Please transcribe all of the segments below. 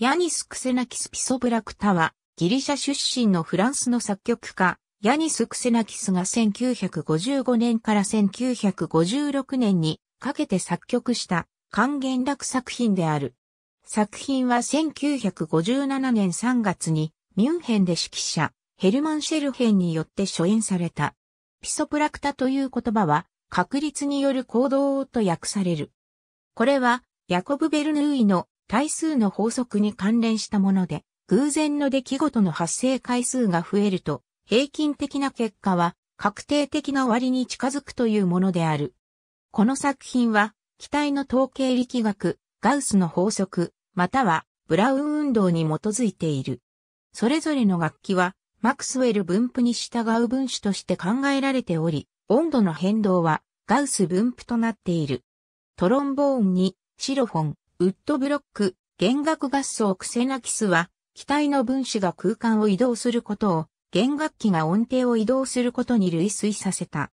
ヤニス・クセナキス・ピソブラクタは、ギリシャ出身のフランスの作曲家、ヤニス・クセナキスが1955年から1956年にかけて作曲した還元楽作品である。作品は1957年3月にミュンヘンで指揮者ヘルマン・シェルヘンによって初演された。ピソプラクタという言葉は確率による行動と訳される。これはヤコブ・ベルヌーイの対数の法則に関連したもので、偶然の出来事の発生回数が増えると、平均的な結果は確定的な割に近づくというものである。この作品は、機体の統計力学、ガウスの法則、またはブラウン運動に基づいている。それぞれの楽器は、マクスウェル分布に従う分子として考えられており、温度の変動はガウス分布となっている。トロンボーンにシロフォン、ウッドブロック、弦楽合奏クセナキスは、機体の分子が空間を移動することを、弦楽器が音程を移動することに類推させた。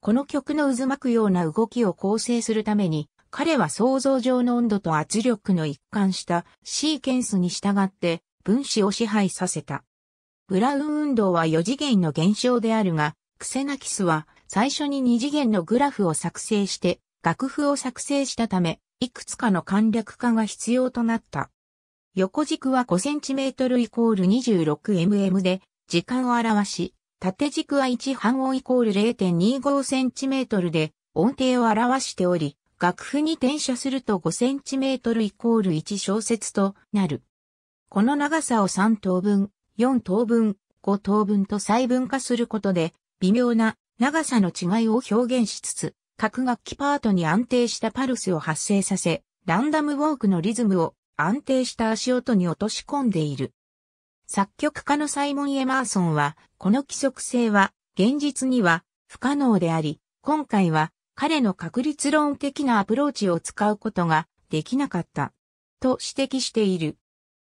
この曲の渦巻くような動きを構成するために、彼は想像上の温度と圧力の一貫したシーケンスに従って分子を支配させた。ブラウン運動は4次元の現象であるが、クセナキスは最初に2次元のグラフを作成して楽譜を作成したため、いくつかの簡略化が必要となった。横軸は 5cm イコール 26mm で時間を表し、縦軸は1半音イコール 0.25cm で音程を表しており、楽譜に転写すると 5cm イコール1小節となる。この長さを3等分、4等分、5等分と細分化することで、微妙な長さの違いを表現しつつ、各楽器パートに安定したパルスを発生させ、ランダムウォークのリズムを安定した足音に落とし込んでいる。作曲家のサイモン・エマーソンは、この規則性は現実には不可能であり、今回は彼の確率論的なアプローチを使うことができなかった。と指摘している。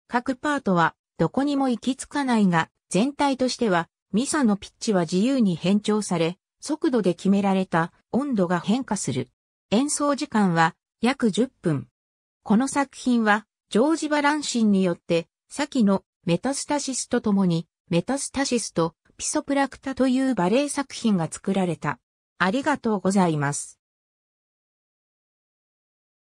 各パートはどこにも行き着かないが、全体としてはミサのピッチは自由に変調され、速度で決められた温度が変化する。演奏時間は約10分。この作品はジョージ・バランシンによって先のメタスタシスと共にメタスタシスとピソプラクタというバレエ作品が作られた。ありがとうございます。